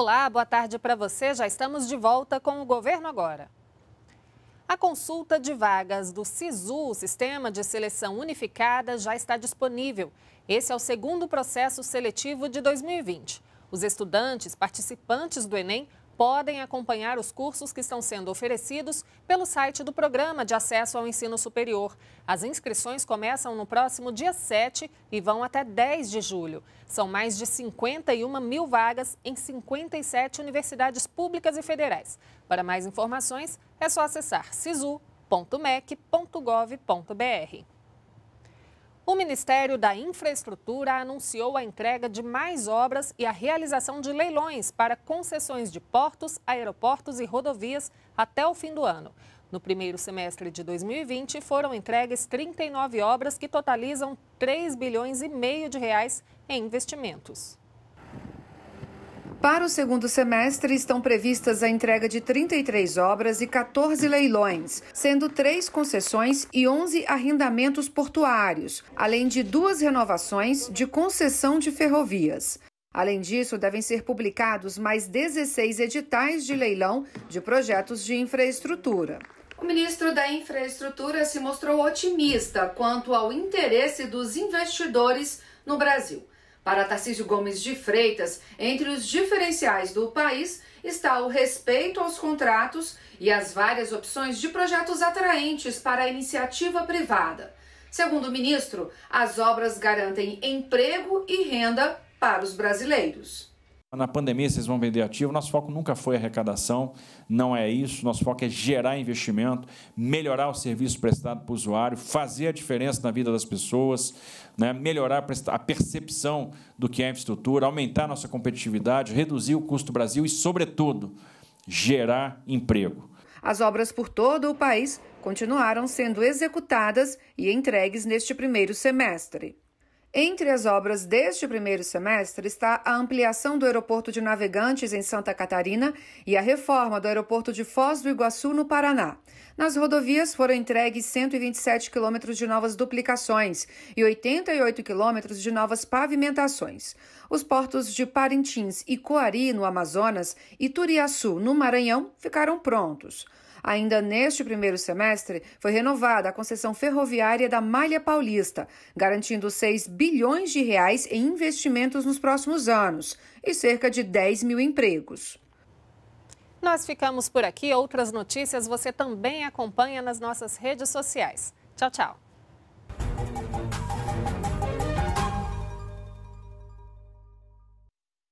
Olá, boa tarde para você. Já estamos de volta com o Governo Agora. A consulta de vagas do SISU, Sistema de Seleção Unificada, já está disponível. Esse é o segundo processo seletivo de 2020. Os estudantes participantes do Enem podem acompanhar os cursos que estão sendo oferecidos pelo site do Programa de Acesso ao Ensino Superior. As inscrições começam no próximo dia 7 e vão até 10 de julho. São mais de 51 mil vagas em 57 universidades públicas e federais. Para mais informações, é só acessar sisu.mec.gov.br. O Ministério da Infraestrutura anunciou a entrega de mais obras e a realização de leilões para concessões de portos, aeroportos e rodovias até o fim do ano. No primeiro semestre de 2020, foram entregues 39 obras que totalizam 3 bilhões e meio de reais em investimentos. Para o segundo semestre, estão previstas a entrega de 33 obras e 14 leilões, sendo três concessões e 11 arrendamentos portuários, além de duas renovações de concessão de ferrovias. Além disso, devem ser publicados mais 16 editais de leilão de projetos de infraestrutura. O ministro da Infraestrutura se mostrou otimista quanto ao interesse dos investidores no Brasil. Para Tarcísio Gomes de Freitas, entre os diferenciais do país está o respeito aos contratos e as várias opções de projetos atraentes para a iniciativa privada. Segundo o ministro, as obras garantem emprego e renda para os brasileiros na pandemia vocês vão vender ativo. Nosso foco nunca foi arrecadação, não é isso. Nosso foco é gerar investimento, melhorar o serviço prestado para o usuário, fazer a diferença na vida das pessoas, né? melhorar a percepção do que é a infraestrutura, aumentar a nossa competitividade, reduzir o custo do Brasil e, sobretudo, gerar emprego. As obras por todo o país continuaram sendo executadas e entregues neste primeiro semestre. Entre as obras deste primeiro semestre está a ampliação do aeroporto de Navegantes em Santa Catarina e a reforma do aeroporto de Foz do Iguaçu no Paraná. Nas rodovias foram entregues 127 quilômetros de novas duplicações e 88 quilômetros de novas pavimentações. Os portos de Parintins e Coari, no Amazonas, e Turiaçu, no Maranhão, ficaram prontos. Ainda neste primeiro semestre, foi renovada a concessão ferroviária da Malha Paulista, garantindo 6 bilhões de reais em investimentos nos próximos anos e cerca de 10 mil empregos. Nós ficamos por aqui. Outras notícias você também acompanha nas nossas redes sociais. Tchau, tchau.